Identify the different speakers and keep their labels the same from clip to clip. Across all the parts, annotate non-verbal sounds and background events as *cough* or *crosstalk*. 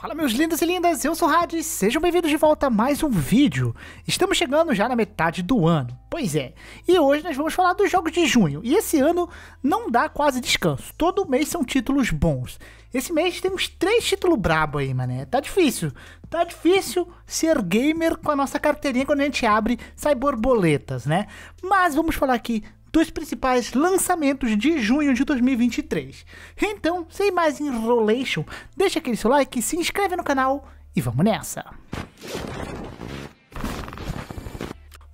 Speaker 1: Fala meus lindos e lindas, eu sou o Hades, sejam bem-vindos de volta a mais um vídeo. Estamos chegando já na metade do ano, pois é, e hoje nós vamos falar dos jogos de junho, e esse ano não dá quase descanso, todo mês são títulos bons. Esse mês temos três títulos brabo aí, mané, tá difícil, tá difícil ser gamer com a nossa carteirinha quando a gente abre, sai borboletas, né? Mas vamos falar aqui dos principais lançamentos de junho de 2023. Então, sem mais enrolation, deixa aquele seu like, se inscreve no canal e vamos nessa!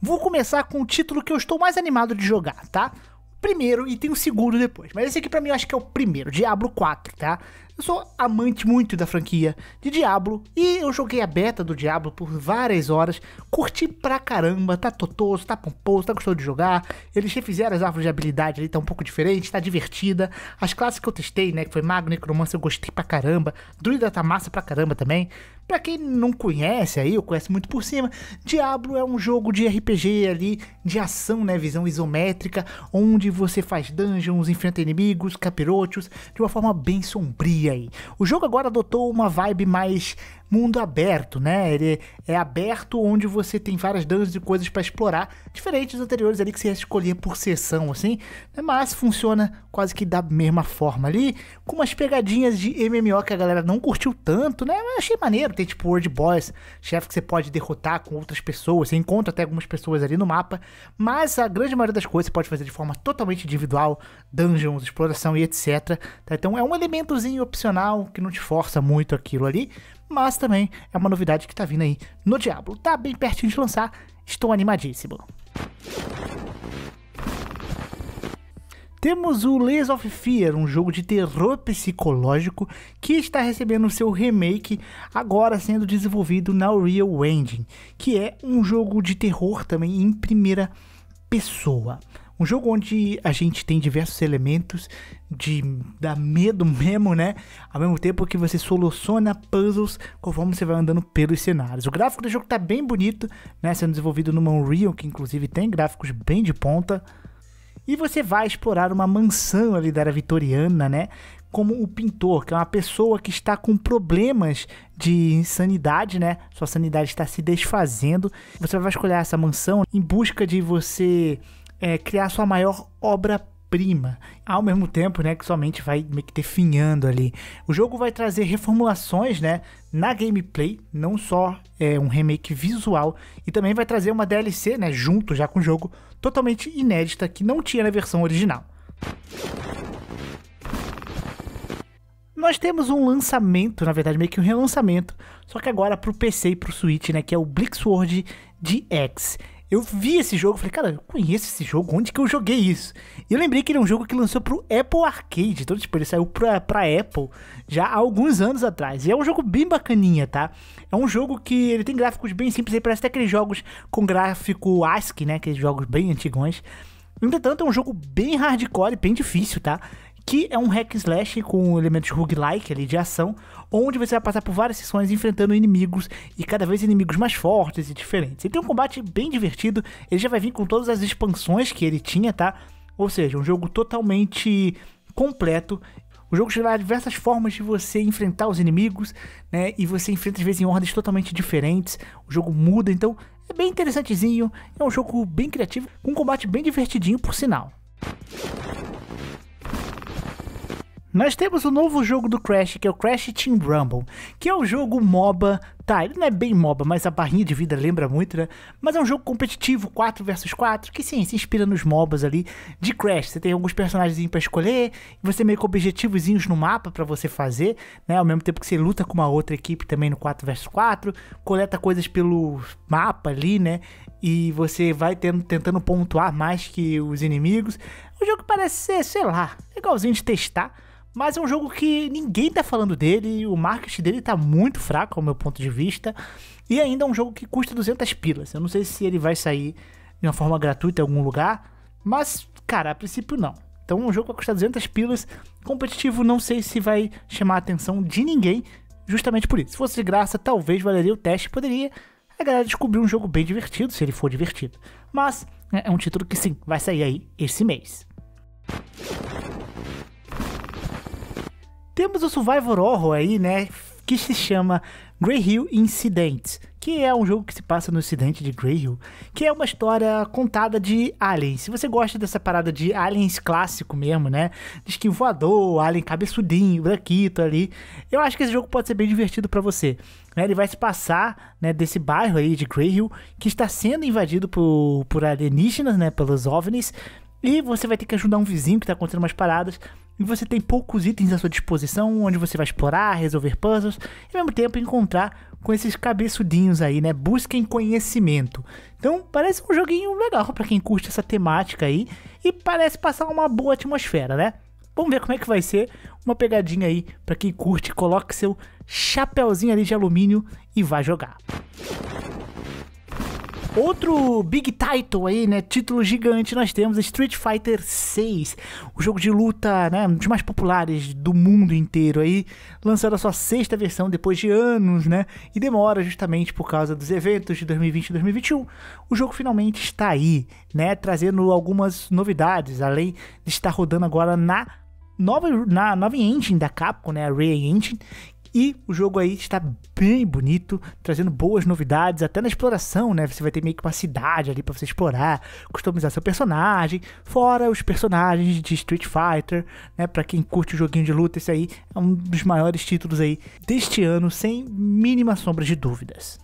Speaker 1: Vou começar com o título que eu estou mais animado de jogar, tá? primeiro e tem o segundo depois. Mas esse aqui para mim eu acho que é o primeiro, Diablo 4, tá? Eu sou amante muito da franquia de Diablo e eu joguei a beta do Diablo por várias horas, curti pra caramba, tá totoso, tá pomposo, tá gostoso de jogar. Eles refizeram as árvores de habilidade ali, tá um pouco diferente, tá divertida. As classes que eu testei, né, que foi Mago, Necromancer, eu gostei pra caramba. Druida tá massa pra caramba também. Pra quem não conhece aí, eu conheço muito por cima, Diablo é um jogo de RPG ali, de ação, né, visão isométrica, onde você faz dungeons, enfrenta inimigos, capirotos, de uma forma bem sombria aí. O jogo agora adotou uma vibe mais mundo aberto, né? Ele é aberto onde você tem várias dungeons e coisas para explorar, diferente dos anteriores ali que você ia escolher por sessão, assim, né? mas funciona quase que da mesma forma ali, com umas pegadinhas de MMO que a galera não curtiu tanto, né? Mas achei maneiro, tem tipo World Boss, chefe que você pode derrotar com outras pessoas, você encontra até algumas pessoas ali no mapa, mas a grande maioria das coisas você pode fazer de forma totalmente individual, dungeons, exploração e etc. Tá? Então é um elementozinho opcional que não te força muito aquilo ali, mas também é uma novidade que tá vindo aí no Diablo. Tá bem pertinho de lançar, estou animadíssimo. Temos o Les of Fear, um jogo de terror psicológico que está recebendo seu remake, agora sendo desenvolvido na Real Engine, que é um jogo de terror também em primeira pessoa. Um jogo onde a gente tem diversos elementos de dar medo *laughs* mesmo, né? Ao mesmo tempo que você soluciona puzzles conforme você vai andando pelos cenários. O gráfico do jogo tá bem bonito, né? Sendo desenvolvido numa Unreal, que inclusive tem gráficos bem de ponta. E você vai explorar uma mansão ali da era vitoriana, né? Como o pintor, que é uma pessoa que está com problemas de insanidade, né? Sua sanidade está se desfazendo. Você vai escolher essa mansão em busca de você é, criar sua maior obra-prima, ao mesmo tempo, né, que somente vai meio que definhando ali. O jogo vai trazer reformulações, né, na gameplay, não só é, um remake visual, e também vai trazer uma DLC, né, junto já com o jogo, totalmente inédita que não tinha na versão original. Nós temos um lançamento, na verdade, meio que um relançamento, só que agora para o PC e para o Switch, né, que é o Blixword DX. Eu vi esse jogo, falei, cara, eu conheço esse jogo, onde que eu joguei isso? E eu lembrei que ele é um jogo que lançou pro Apple Arcade, então, tipo, ele saiu pra, pra Apple já há alguns anos atrás. E é um jogo bem bacaninha, tá? É um jogo que ele tem gráficos bem simples, aí parece até aqueles jogos com gráfico ASCII, né? Aqueles jogos bem antigões. Entretanto, é um jogo bem hardcore bem difícil, tá? que é um hack slash com elementos roguelike ali de ação, onde você vai passar por várias sessões enfrentando inimigos e cada vez inimigos mais fortes e diferentes. Ele tem um combate bem divertido, ele já vai vir com todas as expansões que ele tinha, tá? Ou seja, um jogo totalmente completo. O jogo gerará diversas formas de você enfrentar os inimigos, né? E você enfrenta às vezes em ordens totalmente diferentes. O jogo muda, então é bem interessantezinho. É um jogo bem criativo, com um combate bem divertidinho, por sinal. Nós temos o um novo jogo do Crash, que é o Crash Team Rumble, que é um jogo MOBA, tá, ele não é bem MOBA, mas a barrinha de vida lembra muito, né? Mas é um jogo competitivo, 4 versus 4, que sim, se inspira nos MOBAs ali de Crash. Você tem alguns personagens para escolher, você meio que objetivozinhos no mapa para você fazer, né? Ao mesmo tempo que você luta com uma outra equipe também no 4 versus 4, coleta coisas pelo mapa ali, né? E você vai tendo, tentando pontuar mais que os inimigos. O jogo parece ser, sei lá, legalzinho de testar, mas é um jogo que ninguém tá falando dele, o marketing dele tá muito fraco, ao meu ponto de vista, e ainda é um jogo que custa 200 pilas. Eu não sei se ele vai sair de uma forma gratuita em algum lugar, mas, cara, a princípio não. Então, um jogo vai custar 200 pilas, competitivo, não sei se vai chamar a atenção de ninguém, justamente por isso. Se fosse de graça, talvez valeria o teste, poderia, a galera descobriu um jogo bem divertido, se ele for divertido. Mas é, é um título que sim, vai sair aí esse mês. Temos o Survivor Horror aí, né? Que se chama Grey Hill Incident, que é um jogo que se passa no incidente de Grey Hill, que é uma história contada de aliens. Se você gosta dessa parada de aliens clássico mesmo, né? Diz que voador, alien cabeçudinho, branquito ali. Eu acho que esse jogo pode ser bem divertido para você. Né? Ele vai se passar né, desse bairro aí de Grey Hill, que está sendo invadido por, por alienígenas, né? Pelos OVNIs. E você vai ter que ajudar um vizinho que está acontecendo umas paradas e você tem poucos itens à sua disposição, onde você vai explorar, resolver puzzles e ao mesmo tempo encontrar com esses cabeçudinhos aí, né? Busquem conhecimento. Então parece um joguinho legal para quem curte essa temática aí e parece passar uma boa atmosfera, né? Vamos ver como é que vai ser uma pegadinha aí para quem curte, coloque seu chapéuzinho ali de alumínio e vá jogar. Outro big title aí, né? Título gigante nós temos Street Fighter 6, o jogo de luta, né, um dos mais populares do mundo inteiro aí, lançando a sua sexta versão depois de anos, né? E demora justamente por causa dos eventos de 2020 e 2021. O jogo finalmente está aí, né, trazendo algumas novidades, além de estar rodando agora na nova, na nova engine da Capcom, né, a Ray Engine, e o jogo aí está bem bonito, trazendo boas novidades, até na exploração, né? Você vai ter meio que uma cidade ali para você explorar, customizar seu personagem, fora os personagens de Street Fighter, né? Para quem curte o joguinho de luta, esse aí é um dos maiores títulos aí deste ano, sem mínima sombra de dúvidas.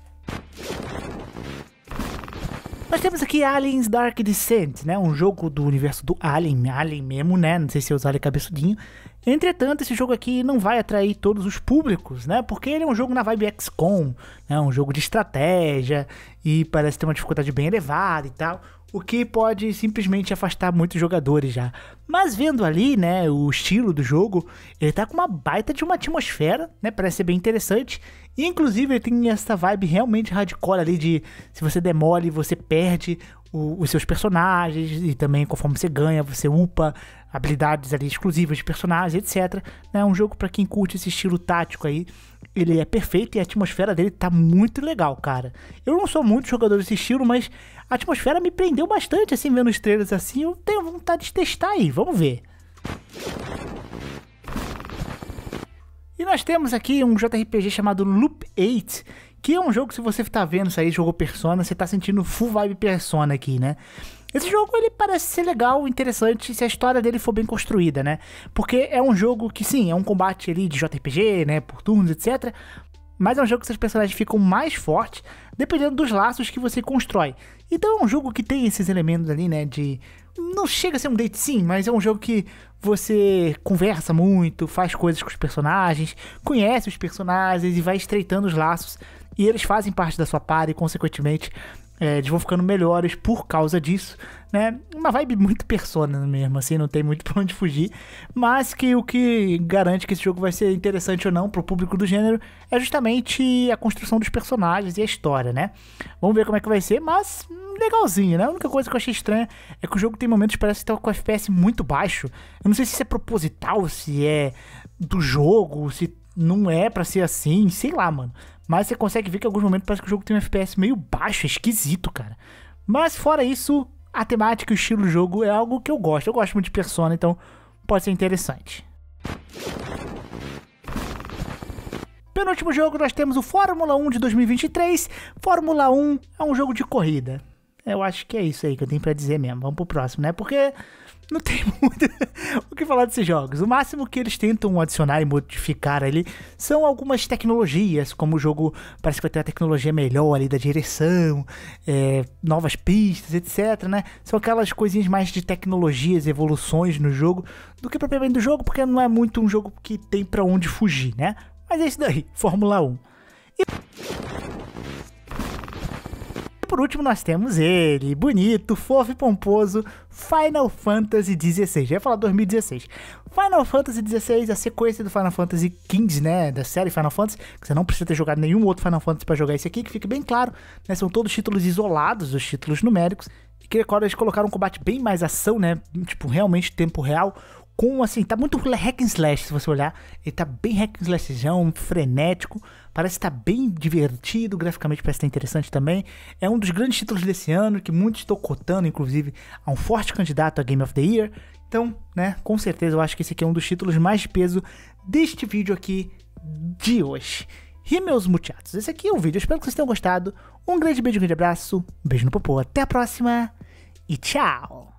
Speaker 1: Nós temos aqui Aliens Dark Descent, né? Um jogo do universo do Alien, Alien mesmo, né? Não sei se eu usar ele cabeçudinho. Entretanto, esse jogo aqui não vai atrair todos os públicos, né? Porque ele é um jogo na vibe XCOM, é né? um jogo de estratégia e parece ter uma dificuldade bem elevada e tal, o que pode simplesmente afastar muitos jogadores já. Mas vendo ali, né, o estilo do jogo, ele tá com uma baita de uma atmosfera, né? Parece ser bem interessante. E, inclusive, ele tem essa vibe realmente hardcore ali de se você demole, você perde os seus personagens e também conforme você ganha, você upa habilidades ali exclusivas de personagens, etc. Né? É um jogo para quem curte esse estilo tático aí. Ele é perfeito e a atmosfera dele tá muito legal, cara. Eu não sou muito jogador desse estilo, mas a atmosfera me prendeu bastante, assim, vendo os trailers assim. Eu tenho vontade de testar aí, vamos ver. E nós temos aqui um JRPG chamado Loop 8, que é um jogo que se você tá vendo isso aí, jogou Persona, você tá sentindo full vibe Persona aqui, né? Esse jogo ele parece ser legal, interessante se a história dele for bem construída, né? Porque é um jogo que sim, é um combate ali de JRPG, né, por turnos, etc, mas é um jogo que seus personagens ficam mais fortes dependendo dos laços que você constrói. Então é um jogo que tem esses elementos ali, né, de não chega a ser um date sim, mas é um jogo que você conversa muito, faz coisas com os personagens, conhece os personagens e vai estreitando os laços. E eles fazem parte da sua par e, consequentemente, é, eles vão ficando melhores por causa disso, né? Uma vibe muito persona mesmo, assim, não tem muito *laughs* pra onde fugir. Mas que o que garante que esse jogo vai ser interessante ou não pro público do gênero é justamente a construção dos personagens e a história, né? Vamos ver como é que vai ser, mas legalzinho, né? A única coisa que eu achei estranha é que o jogo tem momentos que parece que tá com FPS muito baixo. Eu não sei se isso é proposital, se é do jogo, se não é para ser assim, sei lá, mano. Mas você consegue ver que em alguns momentos parece que o jogo tem um FPS meio baixo, é esquisito, cara. Mas fora isso, a temática e o estilo do jogo é algo que eu gosto. Eu gosto muito de Persona, então pode ser interessante. Penúltimo jogo, nós temos o Fórmula 1 de 2023. Fórmula 1 é um jogo de corrida eu acho que é isso aí que eu tenho para dizer mesmo. Vamos pro próximo, né? Porque não tem *laughs* muito o que falar desses jogos. O máximo que eles tentam adicionar e modificar ali são algumas tecnologias, como o jogo parece que vai ter uma tecnologia melhor ali da direção, é, novas pistas, etc, né? São aquelas coisinhas mais de tecnologias, evoluções no jogo, do que propriamente do jogo, porque não é muito um jogo que tem para onde fugir, né? Mas é isso daí, Fórmula 1. E por último, nós temos ele, bonito, fofo e pomposo, Final Fantasy XVI. Já ia falar 2016. Final Fantasy XVI, a sequência do Final Fantasy XV, né? Da série Final Fantasy, que você não precisa ter jogado nenhum outro Final Fantasy para jogar esse aqui, que fica bem claro, né? São todos títulos isolados, os títulos numéricos. E que agora eles colocaram um combate bem mais ação, né? Tipo, realmente tempo real com assim, tá muito hack and slash, se você olhar, ele tá bem hack and slashzão, frenético, parece estar tá bem divertido, graficamente parece estar tá interessante também. É um dos grandes títulos desse ano, que muitos estão cotando, inclusive, a um forte candidato a Game of the Year. Então, né, com certeza eu acho que esse aqui é um dos títulos mais de peso deste vídeo aqui de hoje. E meus muchachos, esse aqui é o vídeo, espero que vocês tenham gostado. Um grande beijo, um grande abraço, um beijo no popô, até a próxima e tchau!